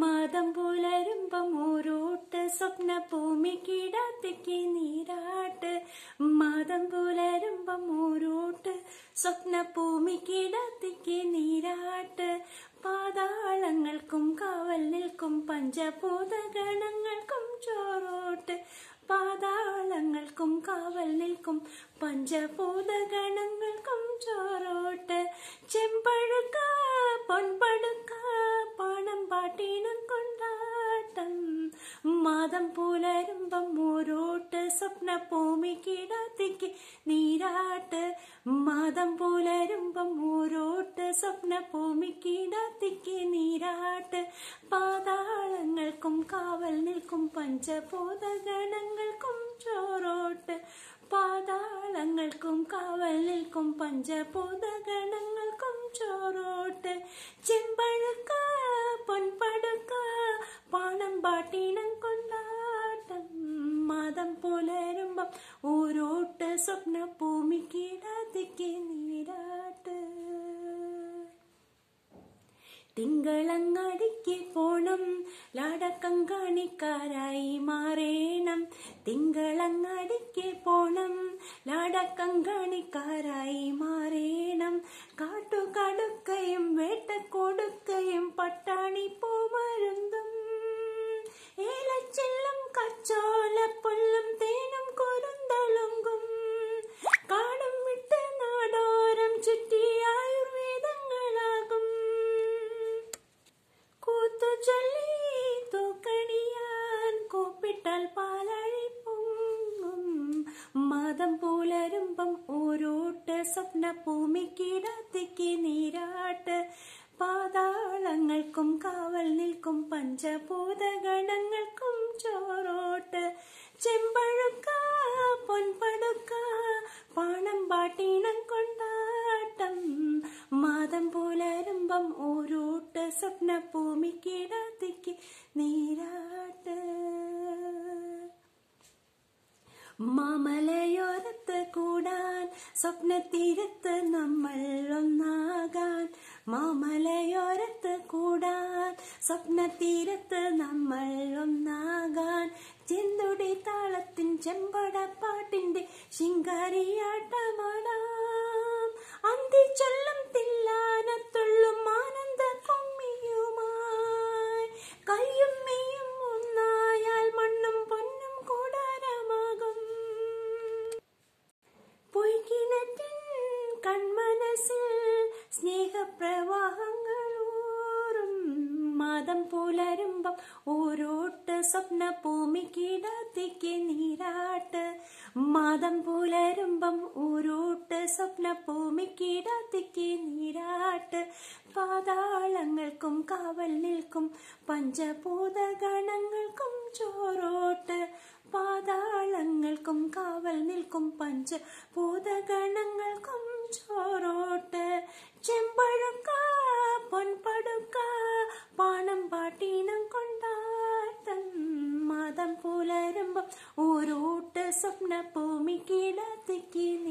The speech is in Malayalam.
മതം പുലരുമ്പം ഓരോട്ട് സ്വപ്ന ഭൂമി കിടത്തേക്ക് നീരാട്ട് മതം പുലരുമ്പം ഓരോട്ട് സ്വപ്ന ഭൂമി കിടത്തേക്ക് നീരാട്ട് പാതാളങ്ങൾക്കും കാവൽ നിൽക്കും പഞ്ചഭൂതഗണങ്ങൾക്കും ചോറോട്ട് പാതാളങ്ങൾക്കും കാവൽ നിൽക്കും പഞ്ചഭൂതഗണങ്ങൾക്കും ചോറോട്ട് ചെമ്പഴുക്ക പൊൻപ സ്വപ്ന പൂമിക്കിടത്തേക്ക് നീരാട്ട് മാതം പുലരുമ്പം ഊരോട്ട് സ്വപ്ന പൂമിക്കിടത്തേക്ക് നീരാട്ട് പാതാളങ്ങൾക്കും കാവൽ നിൽക്കും പഞ്ചഭൂതഗണങ്ങൾക്കും ചോറോട്ട് പാതാളങ്ങൾക്കും കാവൽ നിൽക്കും പഞ്ചഭൂതഗണങ്ങൾ സ്വപ്നം ഊരോട്ട് സ്വപ്ന ഭൂമിക്കിടതിക്ക് നീരാട്ട് തിങ്കളങ്ങടിക്ക് പോണം ലാടക്കം കാണിക്കാരായി മാറേണം തിങ്കളങ്ങടിക്ക് പോണം ലാടക്കം കാണിക്കാരായി മാറേണം കാട്ടുകടുക്കയും വേട്ട കൊടുക്കയും പട്ടാണി പൂമരുന്നും കച്ചോല കച്ചോലപ്പുല്ലും സ്വപ്ന ഭൂമിക്കിടത്തേക്ക് നീരാട്ട് പാതാളങ്ങൾക്കും കാവൽ നിൽക്കും പഞ്ചഭൂതഗണങ്ങൾക്കും ചോറോട്ട് ചെമ്പഴുക്ക പൊൻപടുക്ക പാണം പാട്ടീണം കൊണ്ടാട്ടം മാതം പുലരുമ്പം ഓരോട്ട് സ്വപ്ന ഭൂമിക്കിടത്തേക്ക് നീരാട്ട് മാമലയോരത്ത് കൂടാൻ സ്വപ്നത്തീരത്ത് നമ്മൾ ഒന്നാകാൻ മാമലയോരത്ത് കൂടാൻ സ്വപ്നത്തീരത്ത് നമ്മൾ ഒന്നാകാൻ ചെന്തുടി താളത്തിൻ ചെമ്പട ചെമ്പടപ്പാട്ടിന്റെ ശിങ്കാരിയാട്ടമാണ് അന്തി ചൊല്ലം പ്രഭാതം പുലരുമ്പം ഓരോട്ട് സ്വപ്ന പൂമിക്കിടത്തേക്ക് നീരാട്ട് മാതം പുലരുമ്പം ഓരോട്ട് സ്വപ്ന പൂമിക്കിടത്തേക്ക് നീരാട്ട് പാതാളങ്ങൾക്കും കാവൽ നിൽക്കും പഞ്ചഭൂത ഗണങ്ങൾക്കും ചോരോട്ട് പാതാളങ്ങൾക്കും കാവൽ നിൽക്കും പഞ്ചഭൂത ഗണങ്ങൾക്കും செம்பழுக்கா பொன் படுக்கா பானம் பாட்டினம் கொண்டார் தன் மதம் புலரும்பம் ஊரூட்ட சொப்ன பூமி கிடத்துக்கில்